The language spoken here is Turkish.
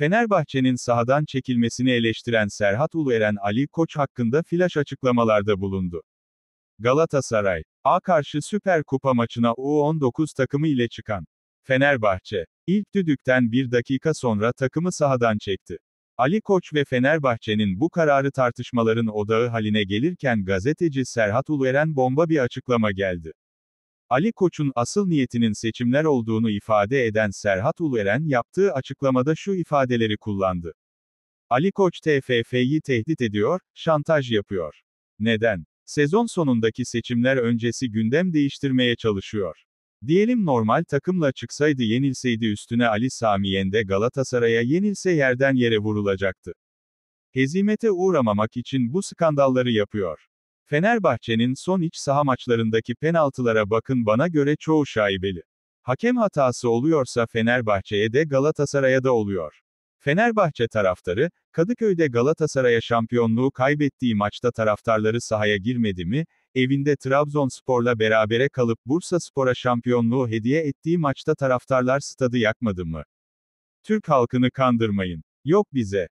Fenerbahçe'nin sahadan çekilmesini eleştiren Serhat Ulueren Ali Koç hakkında flaş açıklamalarda bulundu. Galatasaray, A karşı Süper Kupa maçına U19 takımı ile çıkan Fenerbahçe, ilk düdükten bir dakika sonra takımı sahadan çekti. Ali Koç ve Fenerbahçe'nin bu kararı tartışmaların odağı haline gelirken gazeteci Serhat Ulueren bomba bir açıklama geldi. Ali Koç'un asıl niyetinin seçimler olduğunu ifade eden Serhat Uleren yaptığı açıklamada şu ifadeleri kullandı. Ali Koç TFF'yi tehdit ediyor, şantaj yapıyor. Neden? Sezon sonundaki seçimler öncesi gündem değiştirmeye çalışıyor. Diyelim normal takımla çıksaydı yenilseydi üstüne Ali Sami Yen'de Galatasaray'a yenilse yerden yere vurulacaktı. Hezimete uğramamak için bu skandalları yapıyor. Fenerbahçe'nin son iç saha maçlarındaki penaltılara bakın bana göre çoğu şaibeli. Hakem hatası oluyorsa Fenerbahçe'ye de Galatasaray'a da oluyor. Fenerbahçe taraftarı, Kadıköy'de Galatasaray'a şampiyonluğu kaybettiği maçta taraftarları sahaya girmedi mi, evinde Trabzonspor'la berabere kalıp Bursa Spor'a şampiyonluğu hediye ettiği maçta taraftarlar stadı yakmadı mı? Türk halkını kandırmayın. Yok bize.